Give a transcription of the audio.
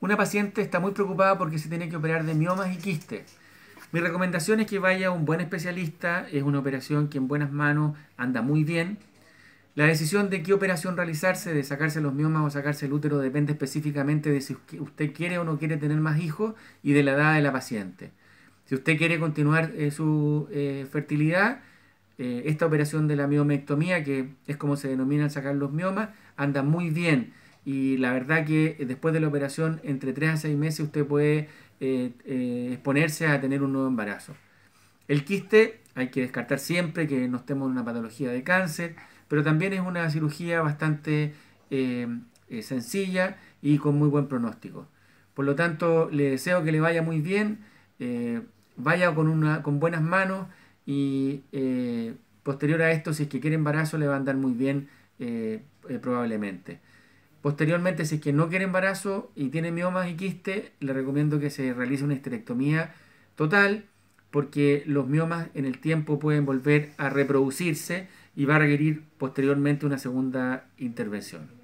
Una paciente está muy preocupada porque se tiene que operar de miomas y quistes. Mi recomendación es que vaya a un buen especialista, es una operación que en buenas manos anda muy bien. La decisión de qué operación realizarse, de sacarse los miomas o sacarse el útero, depende específicamente de si usted quiere o no quiere tener más hijos y de la edad de la paciente. Si usted quiere continuar eh, su eh, fertilidad, eh, esta operación de la miomectomía, que es como se denomina sacar los miomas, anda muy bien y la verdad que después de la operación, entre 3 a 6 meses usted puede eh, eh, exponerse a tener un nuevo embarazo. El quiste hay que descartar siempre que no estemos en una patología de cáncer, pero también es una cirugía bastante eh, sencilla y con muy buen pronóstico. Por lo tanto, le deseo que le vaya muy bien, vaya con, con buenas manos y posterior a esto, si es que quiere embarazo, le va a andar muy bien probablemente. Posteriormente, si es que no quiere embarazo y tiene miomas y quiste, le recomiendo que se realice una esterectomía total porque los miomas en el tiempo pueden volver a reproducirse y va a requerir posteriormente una segunda intervención.